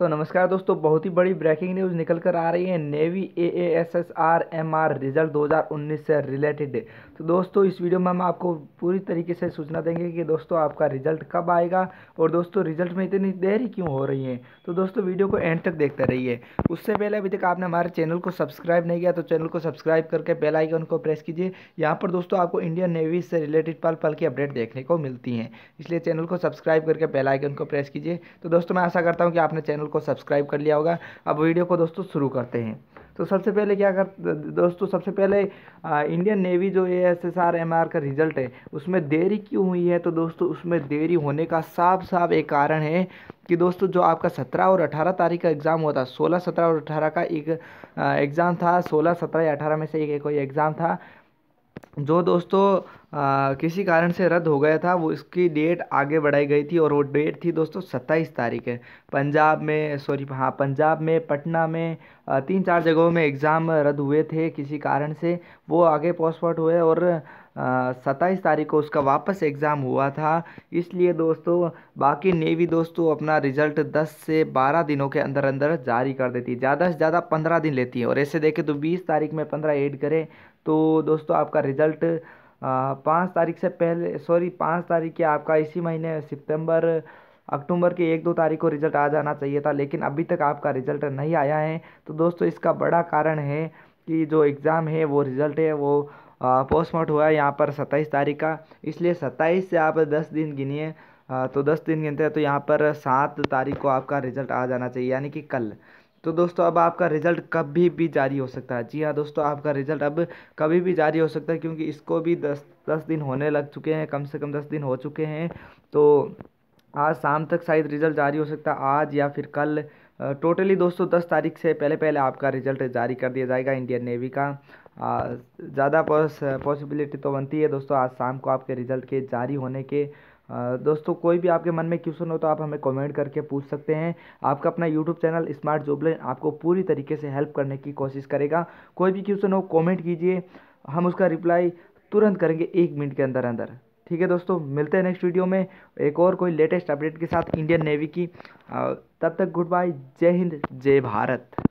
तो नमस्कार दोस्तों बहुत ही बड़ी ब्रेकिंग न्यूज़ निकल कर आ रही है navy A A S S R M R result 2019 से रिलेटेड तो दोस्तों इस वीडियो में हम आपको पूरी तरीके से सूचना देंगे कि दोस्तों आपका रिजल्ट कब आएगा और दोस्तों रिजल्ट में इतनी देरी क्यों हो रही है तो दोस्तों वीडियो को एंड तक देखते रहिए उससे पहले अभी तक आपने हमारे चैनल को सब्सक्राइब नहीं किया तो चैनल को सब्सक्राइब करके बेल आइकन को प्रेस कीजिए यहाँ पर दोस्तों आपको इंडियन नेवी से रिलेटेड पल पल की अपडेट देखने को मिलती हैं इसलिए चैनल को सब्सक्राइब करके बेल आइकन को प्रेस कीजिए तो दोस्तों मैं आशा करता हूँ कि आपने चैनल को सब्सक्राइब कर लिया होगा अब वीडियो को दोस्तों शुरू करते हैं तो सबसे पहले क्या कर दोस्तों सबसे पहले आ, इंडियन नेवी जो A S S R M R का रिज़ल्ट है उसमें देरी क्यों हुई है तो दोस्तों उसमें देरी होने का साफ साफ एक कारण है कि दोस्तों जो आपका सत्रह और अठारह तारीख का एग्ज़ाम हुआ था सोलह सत्रह और अठारह का एक एग्ज़ाम था सोलह सत्रह या अठारह में से एक कोई एग्ज़ाम था जो दोस्तों किसी कारण से रद्द हो गया था वो इसकी डेट आगे बढ़ाई गई थी और वो डेट थी दोस्तों सत्ताईस तारीख है पंजाब में सॉरी हाँ पंजाब में पटना में तीन चार जगहों में एग्ज़ाम रद्द हुए थे किसी कारण से वो आगे पोस्टपोर्ट हुए और सत्ताईस तारीख को उसका वापस एग्ज़ाम हुआ था इसलिए दोस्तों बाकी नेवी दोस्तों अपना रिज़ल्ट दस से बारह दिनों के अंदर अंदर जारी कर देती है ज़्यादा से ज़्यादा पंद्रह दिन लेती है और ऐसे देखें तो बीस तारीख में पंद्रह एड करें तो दोस्तों आपका रिज़ल्ट पाँच तारीख से पहले सॉरी पाँच तारीख के आपका इसी महीने सितंबर अक्टूबर के एक दो तारीख को रिज़ल्ट आ जाना चाहिए था लेकिन अभी तक आपका रिज़ल्ट नहीं आया है तो दोस्तों इसका बड़ा कारण है कि जो एग्ज़ाम है वो रिज़ल्ट है वो पोस्टमार्ट हुआ है यहाँ पर सत्ताईस तारीख का इसलिए सत्ताईस से आप दस दिन गिनिए तो दस दिन गिनते हैं तो यहाँ पर सात तारीख को आपका रिज़ल्ट आ जाना चाहिए यानी कि कल तो दोस्तों अब आपका रिज़ल्ट कभी भी जारी हो सकता है जी हाँ दोस्तों आपका रिज़ल्ट अब कभी भी जारी हो सकता है क्योंकि इसको भी दस दस दिन होने लग चुके हैं कम से कम दस दिन हो चुके हैं तो आज शाम तक शायद रिज़ल्ट जारी हो सकता है आज या फिर कल टोटली दोस्तों दस तारीख से पहले पहले आपका रिज़ल्ट जारी कर दिया जाएगा इंडियन नेवी का ज़्यादा पॉसिबिलिटी तो बनती है दोस्तों आज शाम को आपके रिज़ल्ट के जारी होने के दोस्तों कोई भी आपके मन में क्वेश्चन हो तो आप हमें कमेंट करके पूछ सकते हैं आपका अपना यूट्यूब चैनल स्मार्ट जॉबलाइन आपको पूरी तरीके से हेल्प करने की कोशिश करेगा कोई भी क्वेश्चन हो कमेंट कीजिए हम उसका रिप्लाई तुरंत करेंगे एक मिनट के अंदर अंदर ठीक है दोस्तों मिलते हैं नेक्स्ट वीडियो में एक और कोई लेटेस्ट अपडेट के साथ इंडियन नेवी की तब तक गुड बाय जय हिंद जय भारत